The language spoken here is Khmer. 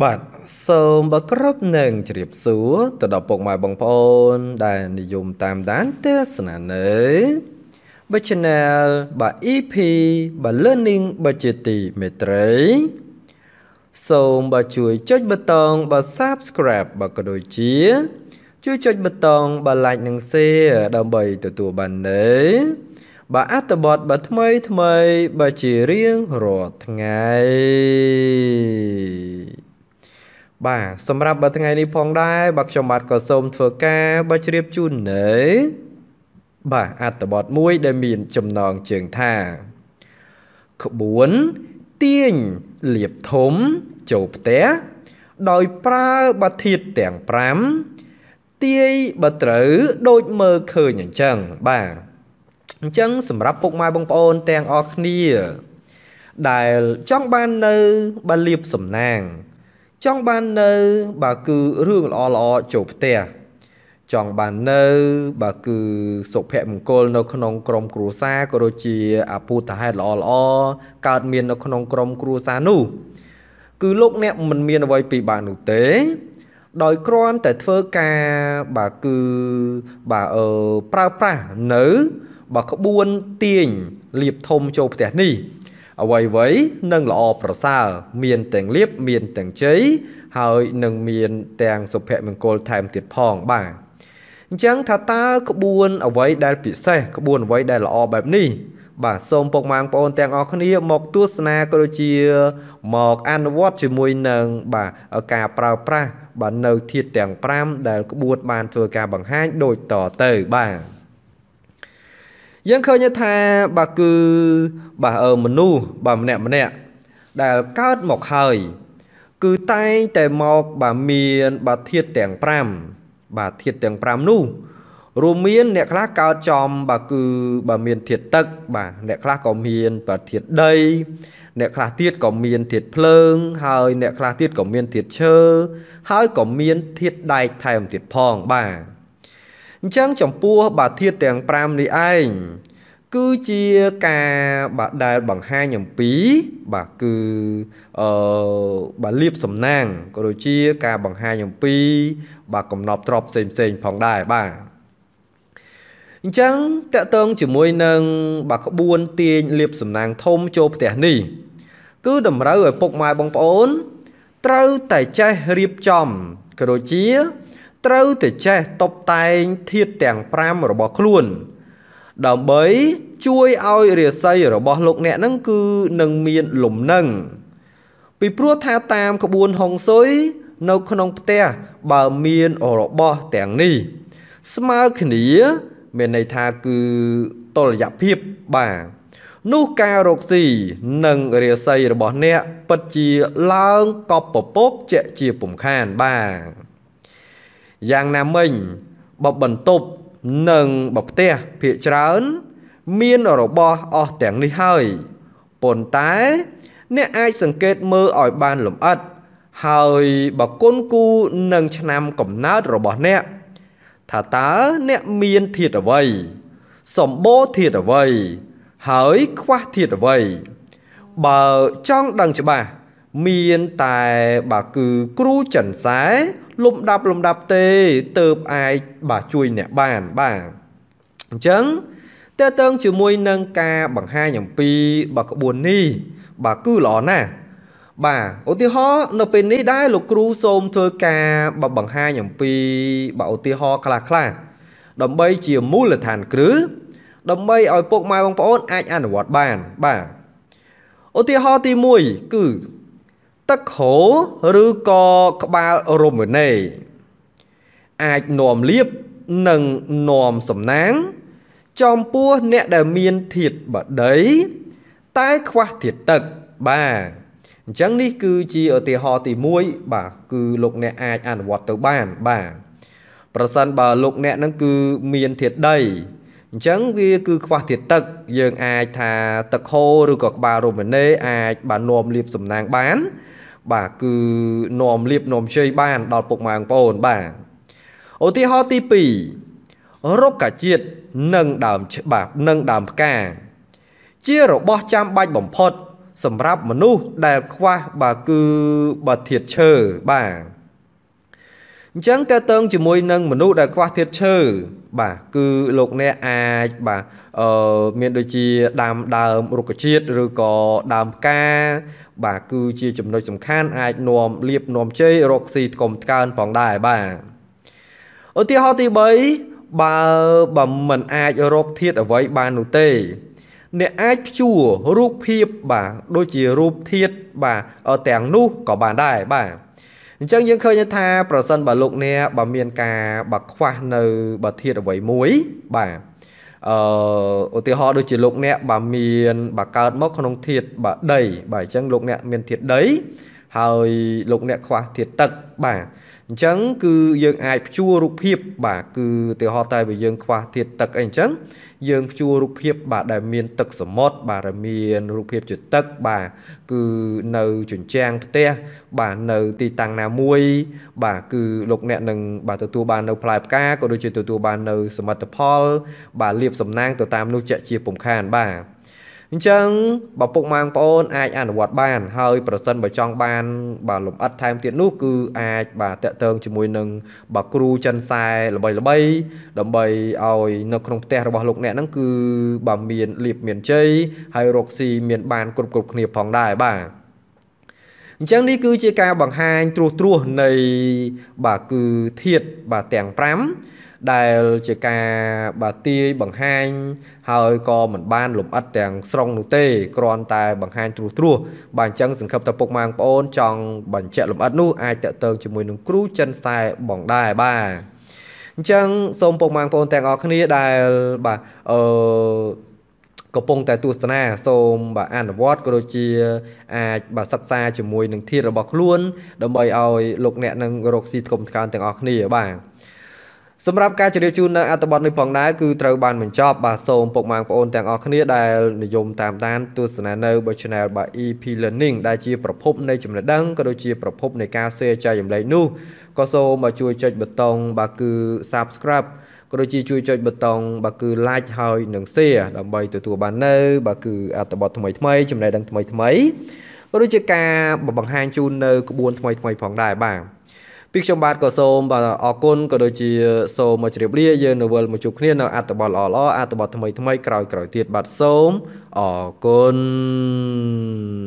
បាទសូមបើគ្រប់នឹងជ្រាបសួរទៅដល់ពុកម៉ែបងប្អូន ដែលនិយមតាមដានទេសនានៅបើ Channel បាទ EP បាទ Learning បើជាទីមេត្រី សូមបាទជួយចុចប៊ូតុងបាទ Subscribe បាទក៏ដូចជាជួយចុចប៊ូតុងបាទ Like និង Share ដើម្បីទទួលបាននៅបាទអត្ថបទបាទថ្មីថ្មីបាទជារៀងរាល់ថ្ងៃបាទសម្រាប់បើថ្ងៃនេះផងដែរបាទខ្ញុំបាទក៏សូមធ្វើការបើជ្រាបជូននៅបាទអត្ថបទមួយដែលមានចំណងជើងថាក្បួនទាញលៀបធំចូលផ្ទះដោយប្រើបាធាតទាំង5ទាយបើត្រូវដូចមើលឃើញអញ្ចឹងបាទអញ្ចឹង សម្រាប់ពុកម៉ែបងប្អូនទាំងអស់គ្នា ដែលចង់បាននៅបាលៀបសំណាងចង់បាននៅបើគឺរឿងល្អល្អចូលផ្ទះចង់បាននៅបើគឺសុភមង្គលនៅក្នុងក្រុមគ្រួសារក៏ដូចជាអពុទ្ធហេតុល្អល្អកើតមាននៅក្នុងក្រុមគ្រួសារនោះគឺលោកអ្នកមិនមានអ្វីពិបាកនោះទេដោយគ្រាន់តែធ្វើការបើគឺបើអឺប្រើប្រាស់នៅ បើក្បួនទាញលៀបធំចូលផ្ទះនេះអ្វីអ្វីនឹងល្អប្រសើរមានទាំងលៀបមានទាំងជ័យហើយនឹងមានទាំងសុភមង្គលថែមទៀតផងបាទអញ្ចឹងថាតើក្បួនអ្វីដែលពិសេសក្បួនអ្វីដែលល្អបែបនេះ បាទសូមពុកម៉ាងបងប្អូនទាំងអស់គ្នា មកទស្សនាក៏ដូចជា មកអនុវត្តជាមួយ នឹង បាទការប្រើប្រាស់បាទនៅធាតទាំង5ដែលក្បួនបានធ្វើការបង្ហាញដូចតទៅបាទយើងឃើញថាបាទគឺបាទមនុស្សបាទម្នាក់ម្នាក់ដែលកើតមកហើយគឺតែងតែមកបាទមានបាទធាតទាំង5បាទធាតទាំង5នោះរួមមាន អ្នកខ្លះកើតចំ បាទគឺបាទមានធាតទឹកបាទអ្នកខ្លះក៏មាន បាទធាតដី អ្នកខ្លះទៀតក៏មានធាតភ្លើង ហើយ អ្នកខ្លះទៀតក៏មានធាតឈើហើយក៏មានធាតដែកថែមទៀតផងបាទអញ្ចឹងចំពោះបាធាតទាំង5នេះឯងគឺជាការបាទដែលបង្ហាញអំពី បាទគឺអឺបាទលៀបសំណាងក៏ដូចជាការបង្ហាញអំពី បាទកំណប់ទ្របផ្សេងផ្សេងផងដែរបាទអញ្ចឹងតកតងជាមួយនឹងបាទក្បួនទាញលៀបសំណាងធំចូលផ្ទះនេះ គឺតម្រូវឲ្យពុកម៉ែបងប្អូន ត្រូវតែចេះរៀបចំក៏ដូចជាត្រូវតែចេះតុបតែងធាតទាំង5របស់ខ្លួនដើម្បីជួយឲ្យរាសីរបស់លោកអ្នកនឹងគឺនឹងមានលំនឹង ពីព្រោះថាតាមក្បួនហុងស៊ុយនៅក្នុងផ្ទះបើមានរបស់ទាំងនេះ ស្មើគ្នា មានន័យថាគឺតលយភាពបាទនោះការរកស៊ីនិងរាសីរបស់អ្នកពិតជាឡើងកប់ពពកជាជាពំខានបាទយ៉ាងណាមិញបបបន្ទប់និងបផ្ទះភាកច្រើន មានរបស់អស់ទាំងនេះហើយប៉ុន្តែ អ្នកអាចសង្កេតមើលឲ្យបានលម្អិតហើយបើគុណគូនឹងឆ្នាំកំណើតរបស់អ្នក ថាតើអ្នកមានធាតអ្វីសម្បូរធាតអ្វី ហើយខ្វះធាតអ្វី បើចង់ដឹងច្បាស់មានតែបើគឺគ្រូចិនសែលំដាប់លំដាប់ទេទៅឯកបាទជួយអ្នកបានបាទអញ្ចឹងតើតើងជាមួយនឹងការបង្ហាញអំពីបាទក្បួននេះបាទគឺល្អណាស់បាទឧទាហរណ៍នៅពេលនេះដែរលោកគ្រូសូមធ្វើការបង្ហាញអំពីបាទឧទាហរណ៍ខ្លះខ្លះដើម្បីជាមូលដ្ឋានគ្រឹះដើម្បីឲ្យពុកម៉ែបងប្អូនអាចអនុវត្តបានបាទឧទាហរណ៍ទី1គឺទឹកហូរឬក៏ក្បាលរមណីអាចនាំលៀបនិងនាំសំណាងចំពោះអ្នកដែលមានធាតបដី តែខ្វះធាតទឹកបាទអញ្ចឹងនេះគឺជាឧទាហរណ៍ទី1បាទគឺលោកអ្នកអាចអនុវត្តទៅបានបាទប្រសិនបើលោកអ្នកនឹងគឺមានធាតដីអញ្ចឹងវាគឺខ្វះធាតុទឹកយើងអាចថាទឹកហូរឬក៏ក្បាលរមណេអាចបាននាំលៀបសំណាងបាន បាទគឺនាំលៀបនាំជ័យបាន ដល់ពុកម៉ែបងប្អូនបាទឧទាហរណ៍ទី2រុក្ខជាតិនិងដើមច្បាប់និងដើមផ្កាជារបស់ចាំបាច់បំផុត សម្រាប់មនុស្សដែលខ្វះបាទគឺបាទធាតុឈើបាទអញ្ចឹងតើតើងជាមួយនឹងមនុស្សដែលខ្វះធាតុឈើបាទគឺលោកអ្នកអាចបាទអឺមានដូចជាដើមដើមរុក្ខជាតិឬក៏ដើមផ្កាបាទគឺជាចំណុចសំខាន់អាចនាំលៀបនាំជ័យរកស៊ីថ្កុំថ្កើនផងដែរបាទឧទាហរណ៍ទី3បើបើមិនអាចរកធាតុអ្វីបាននោះទេ អ្នកអាចព្យួររូបភាពបាទដូចជារូបធាតុបាទទាំងនោះក៏បានដែរបាទអញ្ចឹងយើងឃើញថាប្រសិនបើលោកអ្នកបើមានការបើខ្វះនៅបើធាតអ្វីមួយបាទអឺឧទាហរណ៍ដូចជាលោកអ្នកបើមានបើកើតមក ក្នុងធាតបើដីបាទអញ្ចឹងលោកអ្នកមានធាតដីហើយលោកអ្នកខ្វះធាតទឹកបាទអញ្ចឹងគឺយើងអាចព្យួររូបភាព បាទគឺឧទាហរណ៍តែបើយើង ខ្វះធាតុទឹកអីអញ្ចឹងយើងព្យួររូបភាពបាទដែលមានទឹកសមុទ្របាទដែលមានរូបភាពជាទឹកបាទគឺនៅជញ្ជាំងផ្ទះបាទនៅទីតាំងណាមួយបាទគឺលោកអ្នកនឹងបាទទទួលបាននៅផ្លែផ្កាក៏ដូចជាទទួលបាននៅសមិទ្ធផល បាទលៀបសំណាងទៅតាមនោះជាជាពំខានបាទអញ្ចឹងបើពុកម៉ាងប្អូនអាចអនុវត្តបានហើយប្រសិនបើចង់បានបាទលំអិតថែមទៀតនោះគឺអាចបាទតកតងជាមួយនឹងបាទគ្រូចិនសែល្បីល្បីដើម្បីឲ្យនៅក្នុងផ្ទះរបស់លោកអ្នកហ្នឹងគឺបាទមានលៀបមានជ័យហើយរកស៊ីមាន បានគ្រប់គ្រប់គ្នាផងដែរបាទអញ្ចឹងនេះគឺជាការបង្ហាញត្រួសត្រាសនៃបាទគឺធាតបាទទាំង5ដែលជាការបាទាយបង្ហាញហើយក៏មិនបានលំអិតទាំងស្រុងនោះទេគ្រាន់តែ បង្ហាញត្រួសត្រាសបាទអញ្ចឹងសង្ឃឹមថាពុកម៉ែបងប្អូន ចង់បញ្ជាក់លំអិតនោះអាចតកតើជាមួយនឹងគ្រូចិនខ្សែបងដែរបាទអញ្ចឹងសូមពុកម៉ែបងប្អូនទាំងអស់គ្នាដែលបាទអឺកំពុងតែទស្សនាសូមបាទអនុវត្តក៏ដូចជាអាចបាទសិក្សាជាមួយនឹងធាតរបស់ខ្លួន ដើម្បីឲ្យលោកអ្នកនឹងរកស៊ីធំថ្កើមទាំងអស់គ្នាបាទសម្រាប់ការជម្រាបជូននៅអត្ថបទនេះផងដែរគឺត្រូវបានបញ្ចប់បាទសូមពុកម៉ែបងប្អូនទាំងអស់គ្នាដែលនិយមតាមដាន ទស្សនានៅបើ Channel បាទ EP Learning ដែលជាប្រភពនៃចំណេះដឹងក៏ដូចជាប្រភពនៃការ share ចែករំលែកនោះក៏សូមមកជួយចុចប៊ូតុងបាទគឺ Subscribe ក៏ដូចជាជួយចុចប៊ូតុងបាទគឺ Like ហើយនិង Share ដើម្បីទទួលបាននៅបាទគឺអត្ថបទថ្មីថ្មីចំណេះដឹងថ្មីថ្មីក៏ដូចជាការបង្ហាញជូននៅក្បួនថ្មីថ្មីផងដែរបាទពីខ្ញុំបាទក៏សូមបាទអរគុណក៏ដូចជា សូមមកជម្រាបលាយើងនៅវិលមកជួបគ្នានៅអត្តបទល្អៗអត្តបទថ្មីថ្មីក្រោយៗទៀតបាទសូមអរគុណ